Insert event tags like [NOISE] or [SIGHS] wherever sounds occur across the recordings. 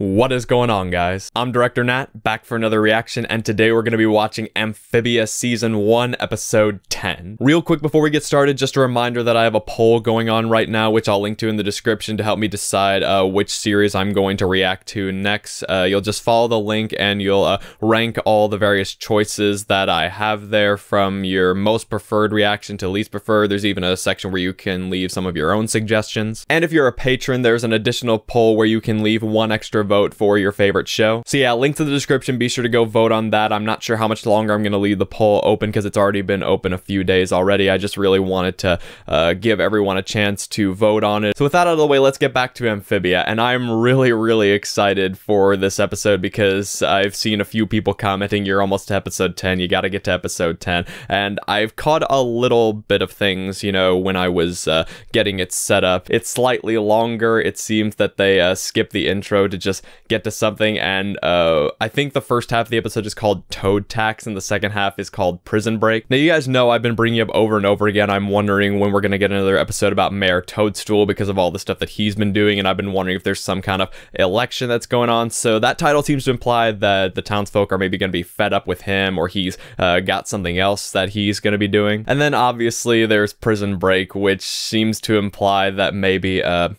What is going on, guys? I'm Director Nat, back for another reaction, and today we're going to be watching Amphibia Season 1, Episode 10. Real quick before we get started, just a reminder that I have a poll going on right now, which I'll link to in the description to help me decide uh, which series I'm going to react to next. Uh, you'll just follow the link and you'll uh, rank all the various choices that I have there from your most preferred reaction to least preferred. There's even a section where you can leave some of your own suggestions. And if you're a patron, there's an additional poll where you can leave one extra vote for your favorite show. So yeah, link to the description. Be sure to go vote on that. I'm not sure how much longer I'm going to leave the poll open because it's already been open a few days already. I just really wanted to uh, give everyone a chance to vote on it. So with that out of the way, let's get back to Amphibia. And I'm really, really excited for this episode because I've seen a few people commenting, you're almost to episode 10, you gotta get to episode 10. And I've caught a little bit of things, you know, when I was uh, getting it set up. It's slightly longer. It seems that they uh, skipped the intro to just get to something. And uh, I think the first half of the episode is called Toad Tax, and the second half is called Prison Break. Now, you guys know I've been bringing up over and over again. I'm wondering when we're going to get another episode about Mayor Toadstool because of all the stuff that he's been doing. And I've been wondering if there's some kind of election that's going on. So that title seems to imply that the townsfolk are maybe going to be fed up with him or he's uh, got something else that he's going to be doing. And then obviously there's Prison Break, which seems to imply that maybe. Uh,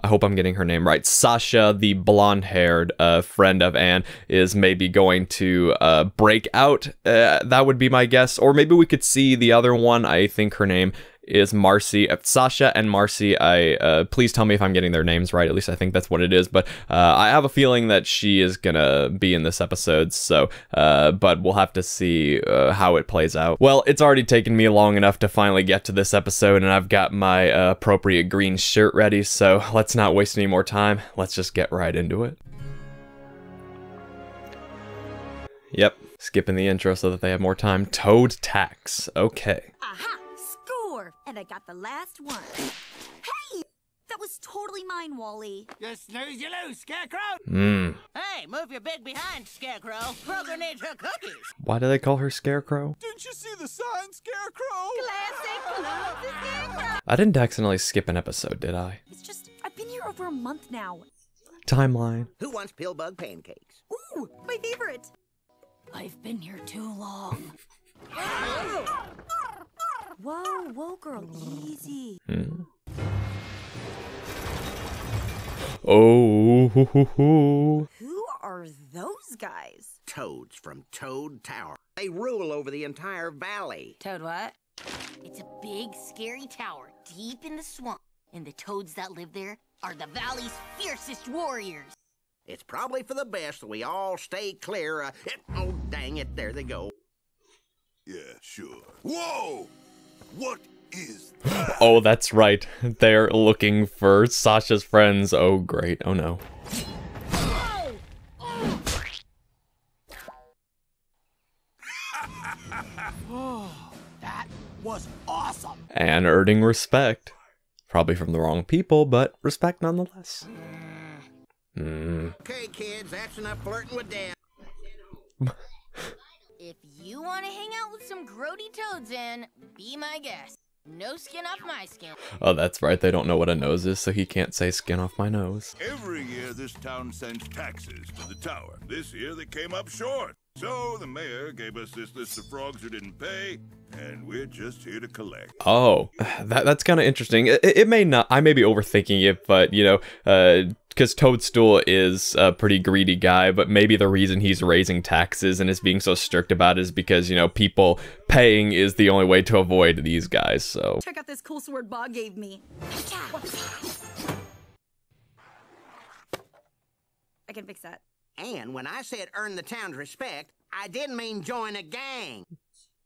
I hope I'm getting her name right. Sasha, the blonde haired uh, friend of Anne, is maybe going to uh, break out. Uh, that would be my guess. Or maybe we could see the other one. I think her name is Marcy uh, Sasha and Marcy. I uh, please tell me if I'm getting their names right. At least I think that's what it is. But uh, I have a feeling that she is gonna be in this episode. So, uh, but we'll have to see uh, how it plays out. Well, it's already taken me long enough to finally get to this episode, and I've got my uh, appropriate green shirt ready. So let's not waste any more time. Let's just get right into it. Yep, skipping the intro so that they have more time. Toad tax. Okay and I got the last one. Hey! That was totally mine, Wally. Just snooze, you lose, Scarecrow! Hmm. Hey, move your big behind, Scarecrow. Kroger needs her cookies. Why do they call her Scarecrow? Didn't you see the sign, Scarecrow? Classic love Scarecrow! I didn't accidentally skip an episode, did I? It's just, I've been here over a month now. Timeline. Who wants Pillbug pancakes? Ooh, my favorite! I've been here too long. [LAUGHS] Oh! Whoa, whoa, girl, easy. Hmm. Oh, hoo, hoo, hoo. who are those guys? Toads from Toad Tower. They rule over the entire valley. Toad what? It's a big, scary tower deep in the swamp, and the toads that live there are the valley's fiercest warriors. It's probably for the best that we all stay clear. Uh, it, oh, dang it, there they go. Yeah, sure. Whoa! What is that? Oh, that's right. [LAUGHS] They're looking for Sasha's friends. Oh, great. Oh, no. [LAUGHS] that was awesome. And earning respect. Probably from the wrong people, but respect nonetheless. Mm. Okay, kids, that's enough flirting with dad. [LAUGHS] you want to hang out with some grody toads in, be my guest. No skin off my skin. Oh, that's right. They don't know what a nose is, so he can't say skin off my nose. Every year, this town sends taxes to the tower. This year, they came up short. So the mayor gave us this list of frogs who didn't pay, and we're just here to collect. Oh, [SIGHS] that, that's kind of interesting. It, it, may not, I may be overthinking it, but you know, because uh, Toadstool is a pretty greedy guy, but maybe the reason he's raising taxes and is being so strict about it is because, you know, people paying is the only way to avoid these guys, so. Check out this cool sword Bob gave me. I can fix that. And when I said earn the town's respect, I didn't mean join a gang.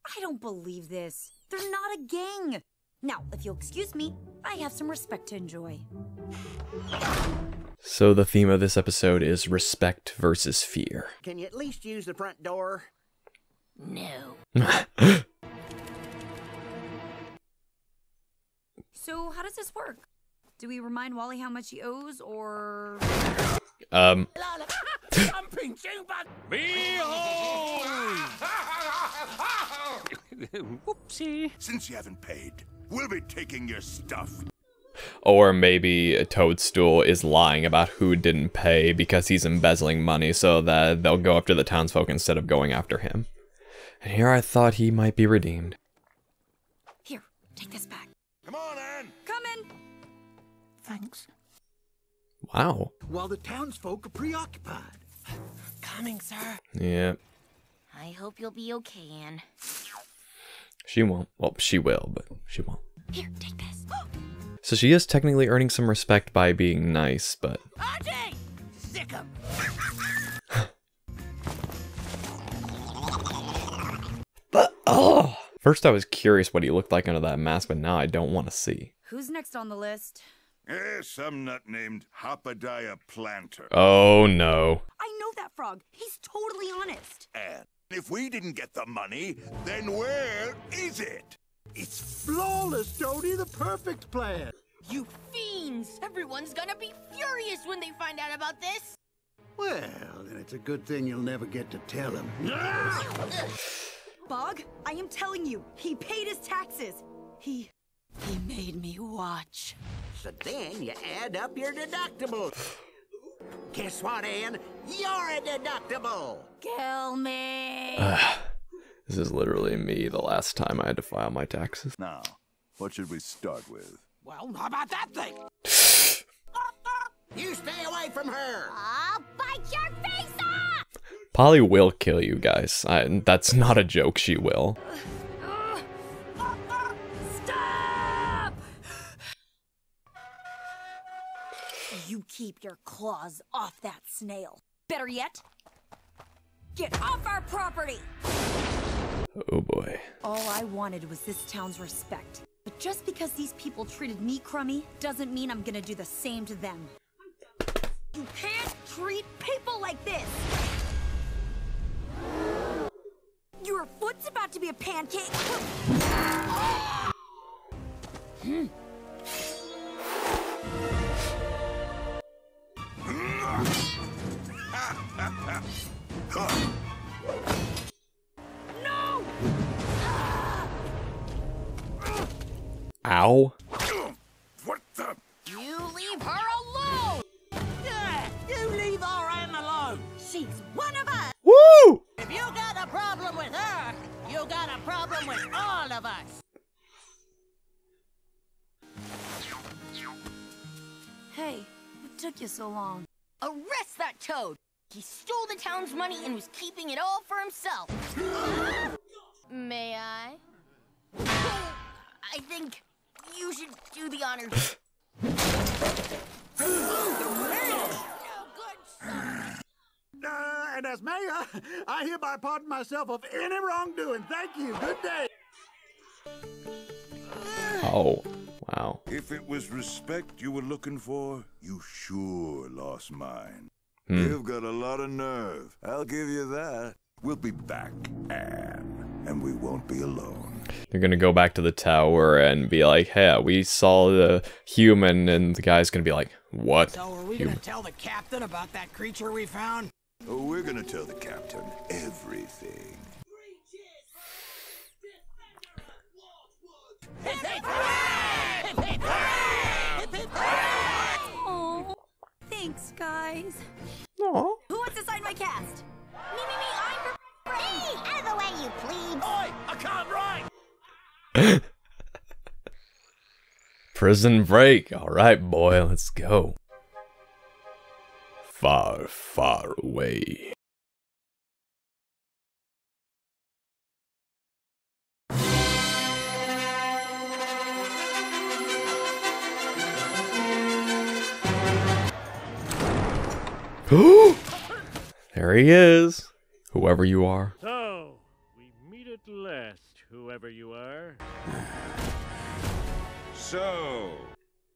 I don't believe this. They're not a gang. Now, if you'll excuse me, I have some respect to enjoy. So the theme of this episode is respect versus fear. Can you at least use the front door? No. [LAUGHS] so how does this work? Do we remind Wally how much he owes, or? Um. [LAUGHS] Whoopsie. Since you haven't paid, we'll be taking your stuff. Or maybe Toadstool is lying about who didn't pay because he's embezzling money so that they'll go after the townsfolk instead of going after him. And here I thought he might be redeemed. Here, take this back. Thanks. Wow. While the townsfolk are preoccupied. Coming, sir. Yeah. I hope you'll be okay, Anne. She won't. Well, she will, but she won't. Here, take this. [GASPS] so she is technically earning some respect by being nice, but... Archie! Sick him! [LAUGHS] but, oh! First I was curious what he looked like under that mask, but now I don't want to see. Who's next on the list? Eh, some nut named Hopadiah Planter. Oh, no. I know that frog. He's totally honest. And if we didn't get the money, then where is it? It's flawless, Jody. The perfect plan. You fiends! Everyone's gonna be furious when they find out about this! Well, then it's a good thing you'll never get to tell him. Bog, I am telling you, he paid his taxes. He... he made me watch. So then you add up your deductibles. Guess what, Anne? You're a deductible! Kill me! Uh, this is literally me the last time I had to file my taxes. Now, what should we start with? Well, how about that thing? you stay away from her! I'll bite your face off! Polly will kill you guys. I, that's not a joke, she will. Keep your claws off that snail. Better yet, get off our property! Oh boy. All I wanted was this town's respect. But just because these people treated me crummy doesn't mean I'm gonna do the same to them. You can't treat people like this! Your foot's about to be a pancake! [GASPS] Hmm. Ow. What the? You leave her alone! Yeah, you leave our Anne alone! She's one of us! Woo! If you got a problem with her, you got a problem with all of us! Hey, what took you so long? Arrest that toad! He stole the town's money and was keeping it all for himself. May I? I think you should do the honors. [GASPS] Uh, and as mayor, I hereby pardon myself of any wrongdoing. Thank you. Good day. Oh, wow. If it was respect you were looking for, you sure lost mine. Hmm. You've got a lot of nerve. I'll give you that. We'll be back, Anne, and we won't be alone. They're gonna go back to the tower and be like, "Hey, we saw the human," and the guy's gonna be like, "What?" So are we human? gonna tell the captain about that creature we found? Oh, we're gonna tell the captain everything. Oh, thanks, guys. Aww. Who wants to sign my cast? Me, me, me, I'm for free! out of the way, you plebes! Oi, I can't write! [LAUGHS] Prison break. All right, boy, let's go. Far, far away. [GASPS] there he is. Whoever you are whoever you are. so,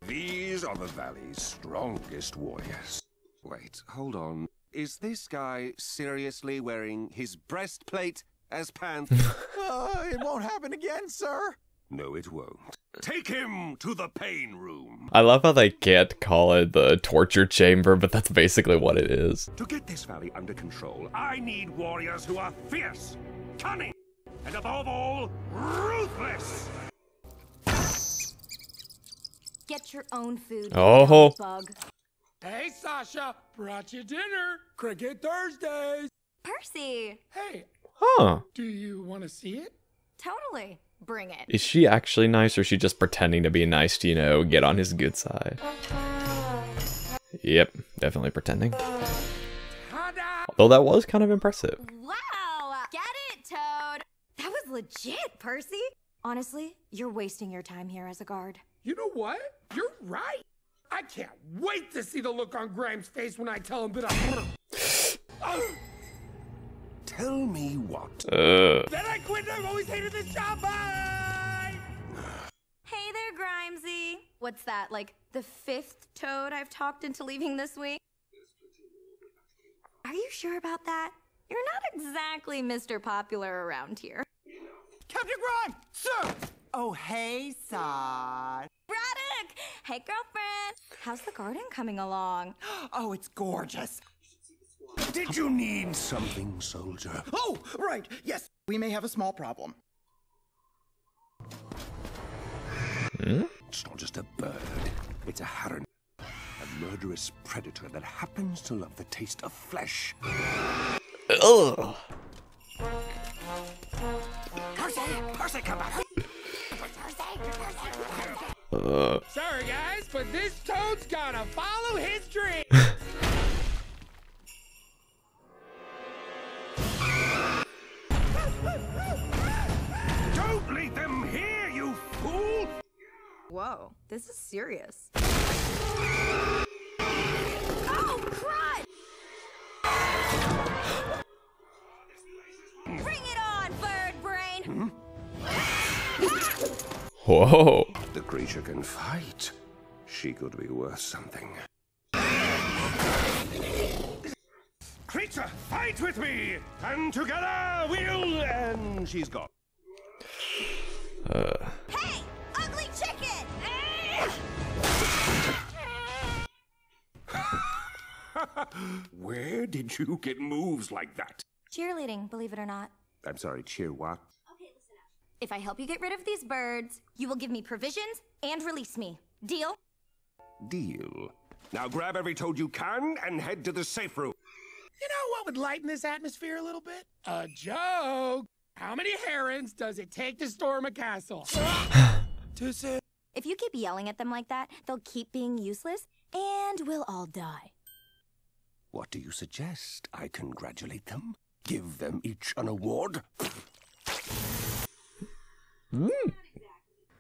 these are the valley's strongest warriors. Wait, hold on. Is this guy seriously wearing his breastplate as pants? [LAUGHS] uh, ah, it won't happen again, sir. No, it won't. Take him to the pain room. I love how they can't call it the torture chamber, but that's basically what it is. To get this valley under control, I need warriors who are fierce, cunning, and above all, ruthless! Get your own food, oh. bug. Hey, Sasha, brought you dinner. Cricket Thursdays. Percy. Hey. Huh. Do you want to see it? Totally. Bring it. Is she actually nice or is she just pretending to be nice to, you know, get on his good side? Yep, definitely pretending. Although that was kind of impressive. Wow legit, Percy. Honestly, you're wasting your time here as a guard. You know what? You're right. I can't wait to see the look on Graham's face when I tell him that I... [GASPS] Oh! tell me what? Uh. Then I quit I've always hated this job! Bye! [SIGHS] hey there, Grimesy. What's that, like the fifth toad I've talked into leaving this week? Are you sure about that? You're not exactly Mr. Popular around here. Captain Grime! Sir! Oh, hey, Sod. Braddock! Hey, girlfriend! How's the garden coming along? [GASPS] Oh, it's gorgeous. Did you need something, soldier? Oh, right, yes. We may have a small problem. Hmm? It's not just a bird, it's a heron. A murderous predator that happens to love the taste of flesh. Ugh. Sorry guys, but this toad's got to follow his dream. Don't leave them here, you fool! Whoa, this is serious. Whoa. The creature can fight. She could be worth something. Creature, fight with me! And together we'll... And she's gone. Uh. Hey! Ugly chicken! [LAUGHS] Where did you get moves like that? Cheerleading, believe it or not. I'm sorry, cheer what? If I help you get rid of these birds, you will give me provisions and release me. Deal? Deal. Now grab every toad you can and head to the safe room. You know what would lighten this atmosphere a little bit? A joke! How many herons does it take to storm a castle? [SIGHS] Too soon. If you keep yelling at them like that, they'll keep being useless, and we'll all die. What do you suggest? I congratulate them? Give them each an award? Mm.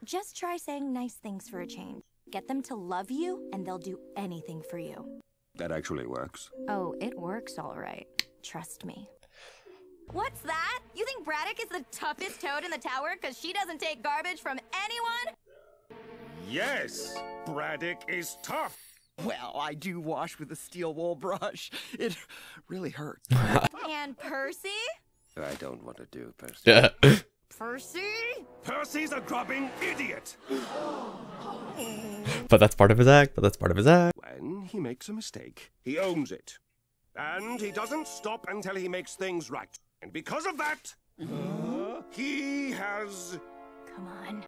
Just try saying nice things for a change. Get them to love you, and they'll do anything for you. That actually works. Oh, it works all right. Trust me. What's that? You think Braddock is the toughest toad in the tower because she doesn't take garbage from anyone? Yes! Braddock is tough! Well, I do wash with a steel wool brush. It really hurts. and Percy? I don't want to do Percy. [LAUGHS] Percy? Percy's a grubbing idiot! [GASPS] but that's part of his act, but that's part of his act. When he makes a mistake, he owns it. And he doesn't stop until he makes things right. And because of that, he has... Come on.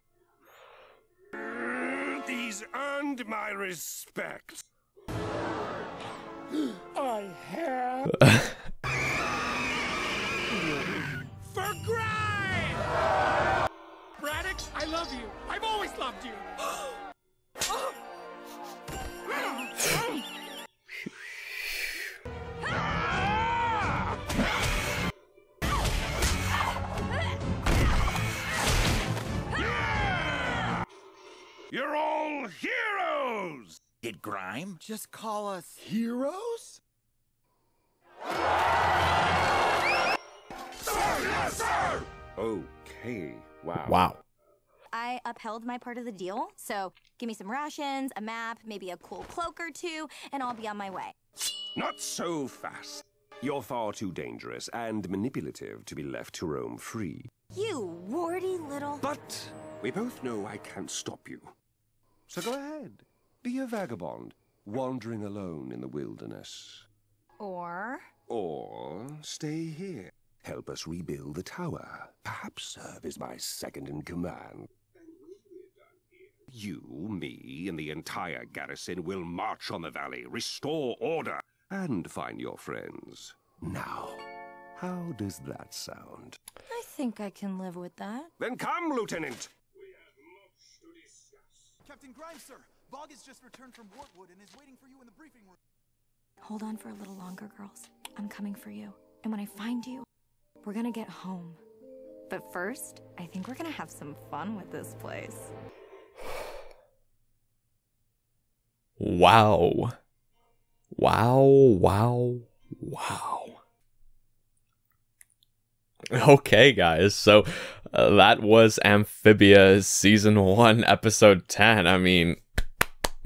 He's earned my respect. [GASPS] I have... [LAUGHS] I love you. I've always loved you. You're all heroes! Did Grime just call us heroes? Sir, yes, sir! Okay, wow. Wow. I upheld my part of the deal, so give me some rations, a map, maybe a cool cloak or two, and I'll be on my way. Not so fast. You're far too dangerous and manipulative to be left to roam free. You warty little... But we both know I can't stop you. So go ahead. Be a vagabond, wandering alone in the wilderness. Or? Or stay here. Help us rebuild the tower. Perhaps serve as my second in command. You, me, and the entire garrison will march on the valley, restore order, and find your friends. Now, how does that sound? I think I can live with that. Then come, Lieutenant! We have much to discuss. Captain Grimes, sir! Bog has just returned from Wartwood and is waiting for you in the briefing room. Hold on for a little longer, girls. I'm coming for you. And when I find you, we're gonna get home. But first, I think we're gonna have some fun with this place. Wow. Wow, wow, wow. Okay, guys, so uh, that was Amphibia Season 1, Episode 10. I mean,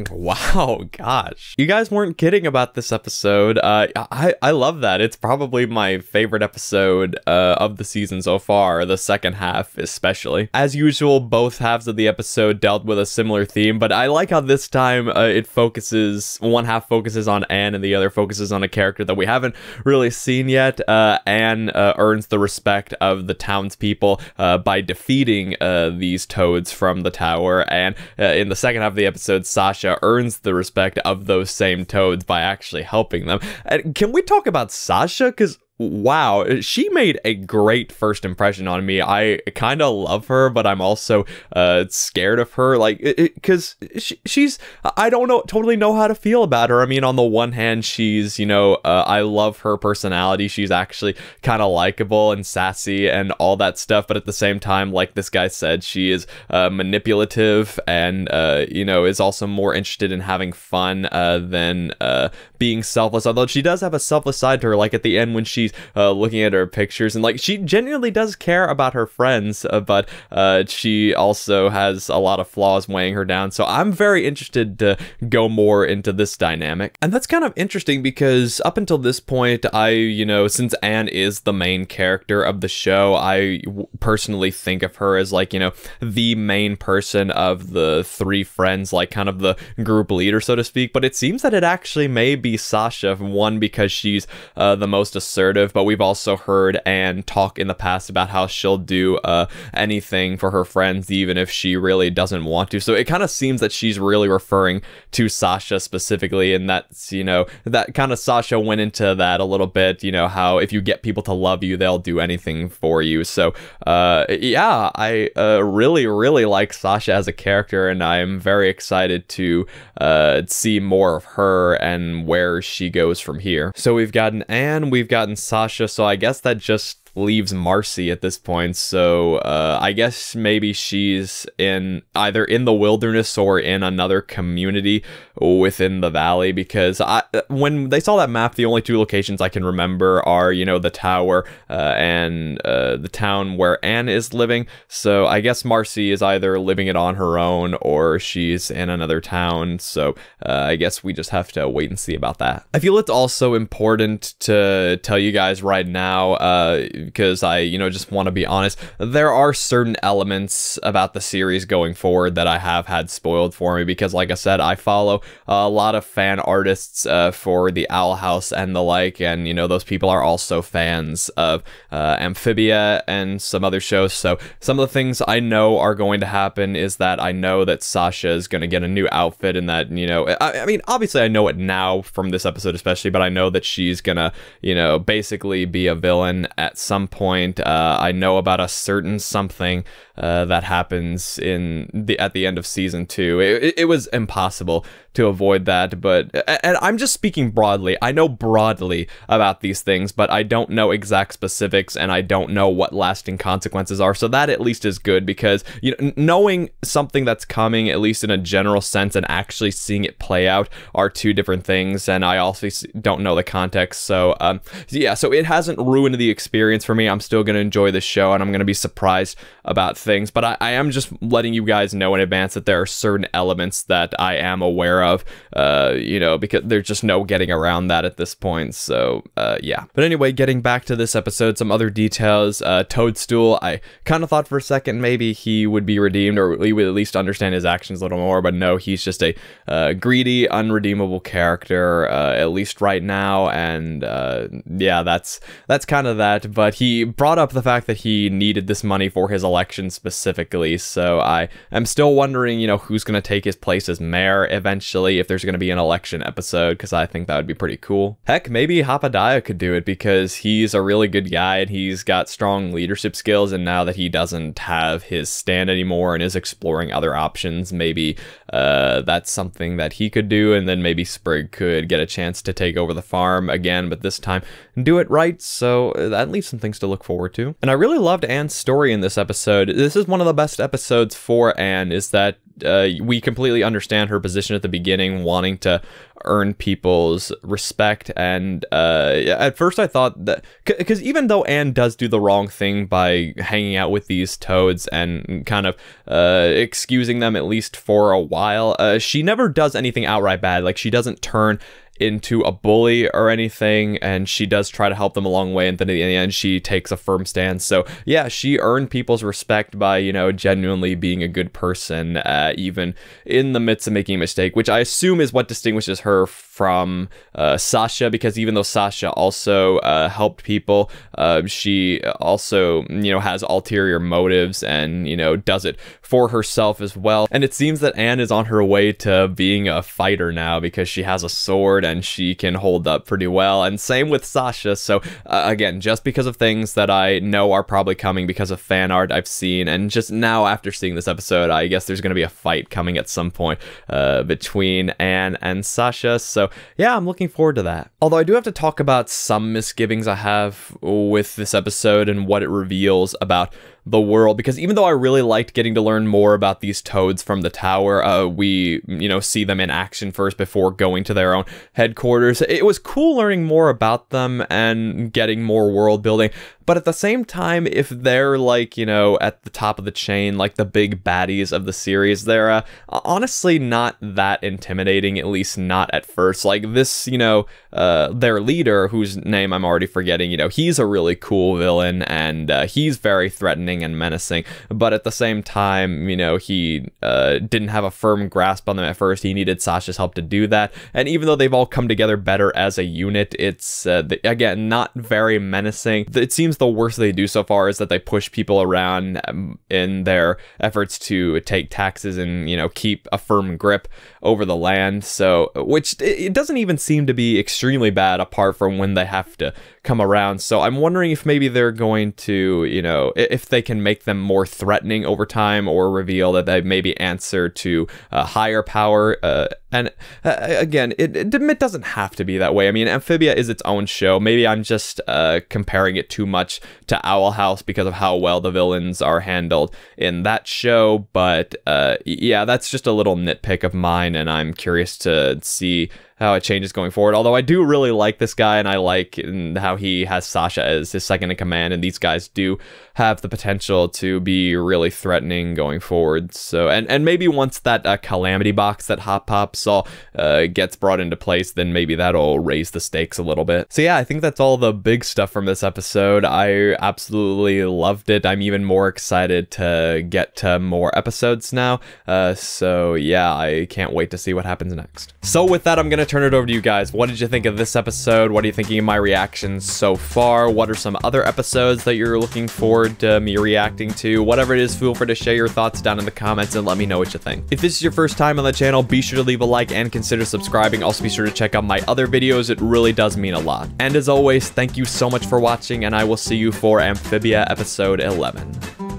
[LAUGHS] Wow, gosh. You guys weren't kidding about this episode. Uh, I, I love that. It's probably my favorite episode uh, of the season so far, the second half especially. As usual, both halves of the episode dealt with a similar theme, but I like how this time uh, it focuses, one half focuses on Anne and the other focuses on a character that we haven't really seen yet. Uh, Anne uh, earns the respect of the townspeople uh, by defeating these toads from the tower, and in the second half of the episode, Sasha earns the respect of those same toads by actually helping them. And can we talk about Sasha? Because wow, she made a great first impression on me. I kind of love her, but I'm also uh, scared of her, like, because she, she's, I don't know, totally know how to feel about her. I mean, on the one hand, she's, you know, uh, I love her personality. She's actually kind of likable and sassy and all that stuff, but at the same time, like this guy said, she is uh, manipulative and, uh, you know, is also more interested in having fun uh, than uh, being selfless. Although she does have a selfless side to her, like at the end when she's uh, looking at her pictures and like she genuinely does care about her friends, uh, but uh, she also has a lot of flaws weighing her down. So I'm very interested to go more into this dynamic, and that's kind of interesting because up until this point, I you know since Anne is the main character of the show, I personally think of her as like you know the main person of the three friends, like kind of the group leader, so to speak. But it seems that it actually may be Sasha, one because she's uh, the most assertive, but we've also heard and talk in the past about how she'll do uh, anything for her friends, even if she really doesn't want to. So it kind of seems that she's really referring to Sasha specifically, and that's, you know, that kind of Sasha went into that a little bit, you know, how if you get people to love you, they'll do anything for you. So, uh, yeah, I uh, really, really like Sasha as a character, and I'm very excited to uh, see more of her and where where she goes from here. So we've gotten Anne, we've gotten Sasha, so I guess that just leaves Marcy at this point, so uh, I guess maybe she's in either in the wilderness or in another community within the valley. Because I, when they saw that map, the only two locations I can remember are you know the tower uh, and uh, the town where Anne is living. So I guess Marcy is either living it on her own or she's in another town. So uh, I guess we just have to wait and see about that. I feel it's also important to tell you guys right now uh, because I, you know, just want to be honest. There are certain elements about the series going forward that I have had spoiled for me because, like I said, I follow a lot of fan artists uh, for the Owl House and the like, and you know, those people are also fans of uh, Amphibia and some other shows. So some of the things I know are going to happen is that I know that Sasha is going to get a new outfit, and that you know, I, I mean, obviously I know it now from this episode especially, but I know that she's gonna, you know, basically be a villain at some point. Uh, I know about a certain something uh, that happens in the at the end of season two. It, it was impossible to avoid that. But and I'm just speaking broadly. I know broadly about these things, but I don't know exact specifics and I don't know what lasting consequences are. So that at least is good because you know knowing something that's coming at least in a general sense and actually seeing it play out are two different things. And I also don't know the context. So um, yeah, so it hasn't ruined the experience for me. I'm still gonna enjoy the show and I'm gonna be surprised about things. But I, I am just letting you guys know in advance that there are certain elements that I am aware of, uh, you know, because there's just no getting around that at this point. So, uh, yeah. But anyway, getting back to this episode, some other details. Uh, Toadstool, I kind of thought for a second maybe he would be redeemed or he would at least understand his actions a little more, but no, he's just a uh, greedy, unredeemable character, uh, at least right now. And uh, yeah, that's that's kind of that. But he brought up the fact that he needed this money for his election specifically. So I am still wondering, you know, who's going to take his place as mayor eventually actually if there's going to be an election episode because I think that would be pretty cool. Heck, maybe Hopadiah could do it because he's a really good guy and he's got strong leadership skills. And now that he doesn't have his stand anymore and is exploring other options, maybe uh, that's something that he could do. And then maybe Sprig could get a chance to take over the farm again, but this time do it right. So uh, that leaves some things to look forward to. And I really loved Anne's story in this episode. This is one of the best episodes for Anne, is that uh, we completely understand her position at the beginning, wanting to earn people's respect. And uh, at first, I thought that because even though Anne does do the wrong thing by hanging out with these toads and kind of uh, excusing them at least for a while, uh, she never does anything outright bad. Like she doesn't turn into a bully or anything and she does try to help them a long way and then at the end she takes a firm stance so yeah she earned people's respect by you know genuinely being a good person uh, even in the midst of making a mistake which i assume is what distinguishes her from uh, sasha because even though sasha also uh, helped people um, she also you know has ulterior motives and you know does it for herself as well and it seems that anne is on her way to being a fighter now because she has a sword then she can hold up pretty well. And same with Sasha. So, uh, again, just because of things that I know are probably coming because of fan art I've seen, and just now after seeing this episode, I guess there's going to be a fight coming at some point uh, between Anne and Sasha. So, yeah, I'm looking forward to that. Although I do have to talk about some misgivings I have with this episode and what it reveals about the world because even though I really liked getting to learn more about these toads from the tower, uh, we you know see them in action first before going to their own headquarters. It was cool learning more about them and getting more world building. But at the same time, if they're like, you know, at the top of the chain, like the big baddies of the series, they're uh, honestly not that intimidating, at least not at first. Like this, you know, uh, their leader, whose name I'm already forgetting, you know, he's a really cool villain and uh, he's very threatening and menacing. But at the same time, you know, he uh, didn't have a firm grasp on them at first. He needed Sasha's help to do that. And even though they've all come together better as a unit, it's, uh, the, again, not very menacing. It seems the worst they do so far is that they push people around um, in their efforts to take taxes and you know keep a firm grip over the land. So, which it doesn't even seem to be extremely bad apart from when they have to come around. So, I'm wondering if maybe they're going to you know if they can make them more threatening over time or reveal that they maybe answer to a uh, higher power. Uh, and uh, again, it, it doesn't have to be that way. I mean, Amphibia is its own show. Maybe I'm just uh, comparing it too much much to Owl House because of how well the villains are handled in that show. But uh, yeah, that's just a little nitpick of mine, and I'm curious to see how it changes going forward. Although I do really like this guy, and I like how he has Sasha as his second in command, and these guys do have the potential to be really threatening going forward. So, and and maybe once that uh, calamity box that Hop Pop saw uh, gets brought into place, then maybe that'll raise the stakes a little bit. So yeah, I think that's all the big stuff from this episode. I absolutely loved it. I'm even more excited to get to more episodes now. Uh, so yeah, I can't wait to see what happens next. So with that, I'm gonna turn it over to you guys. What did you think of this episode? What are you thinking of my reactions so far? What are some other episodes that you're looking forward to me reacting to? Whatever it is, feel free to share your thoughts down in the comments and let me know what you think. If this is your first time on the channel, be sure to leave a like and consider subscribing. Also be sure to check out my other videos. It really does mean a lot. And as always, thank you so much for watching and I will see you for Amphibia episode 11.